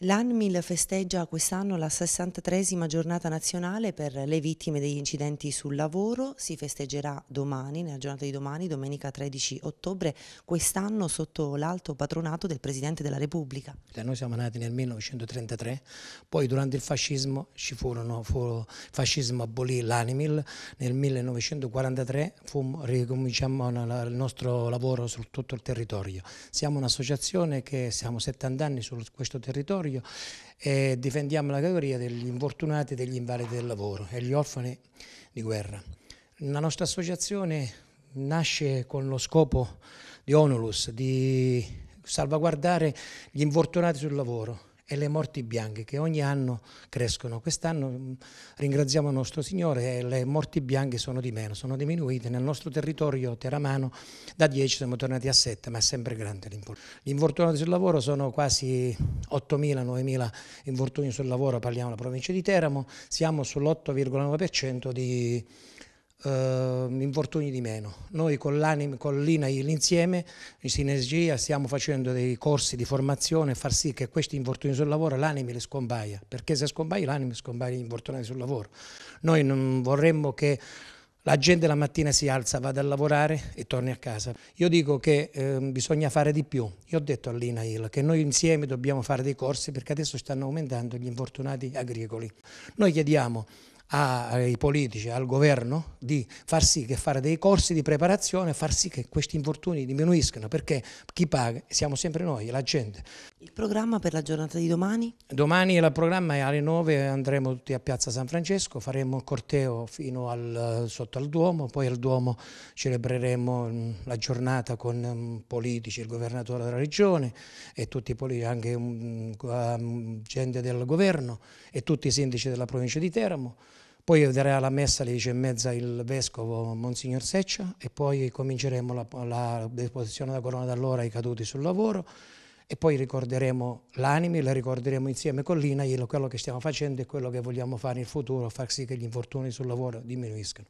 L'ANMIL festeggia quest'anno la 63esima giornata nazionale per le vittime degli incidenti sul lavoro, si festeggerà domani, nella giornata di domani, domenica 13 ottobre, quest'anno sotto l'alto patronato del Presidente della Repubblica. Noi siamo nati nel 1933, poi durante il fascismo ci furono, fu, fascismo abolì l'ANMIL, nel 1943 ricominciamo il nostro lavoro su tutto il territorio. Siamo un'associazione che siamo 70 anni su questo territorio, moratorio e difendiamo la categoria degli infortunati, e degli invalidi del lavoro e gli orfani di guerra. La nostra associazione nasce con lo scopo di Onulus, di salvaguardare gli infortunati sul lavoro, e le morti bianche che ogni anno crescono. Quest'anno mm, ringraziamo il nostro Signore e eh, le morti bianche sono di meno, sono diminuite. Nel nostro territorio Teramano da 10 siamo tornati a 7, ma è sempre grande l'importanza. Gli infortunati sul lavoro sono quasi 8.000-9.000 infortuni sul lavoro, parliamo della provincia di Teramo, siamo sull'8,9% di eh, infortuni di meno. Noi con l'INAIL insieme, in sinergia, stiamo facendo dei corsi di formazione per far sì che questi infortuni sul lavoro l'anime li scompaia, perché se scompaia l'anime scompaia gli infortunati sul lavoro. Noi non vorremmo che la gente la mattina si alza, vada a lavorare e torni a casa. Io dico che eh, bisogna fare di più. Io ho detto all'INAIL che noi insieme dobbiamo fare dei corsi perché adesso stanno aumentando gli infortunati agricoli. Noi chiediamo ai politici, al governo, di far sì che fare dei corsi di preparazione, far sì che questi infortuni diminuiscano, perché chi paga siamo sempre noi, la gente. Il programma per la giornata di domani? Domani il programma è alle 9, andremo tutti a Piazza San Francesco, faremo il corteo fino al, sotto al Duomo, poi al Duomo celebreremo mm, la giornata con mm, politici, il governatore della regione e tutti i politici, anche mm, gente del governo e tutti i sindaci della provincia di Teramo. Poi darà la messa alle 10 e mezza il vescovo Monsignor Seccia e poi cominceremo la, la deposizione della corona d'allora ai caduti sul lavoro e poi ricorderemo l'anime, la ricorderemo insieme con l'INAIL, quello che stiamo facendo e quello che vogliamo fare in futuro, far sì che gli infortuni sul lavoro diminuiscano.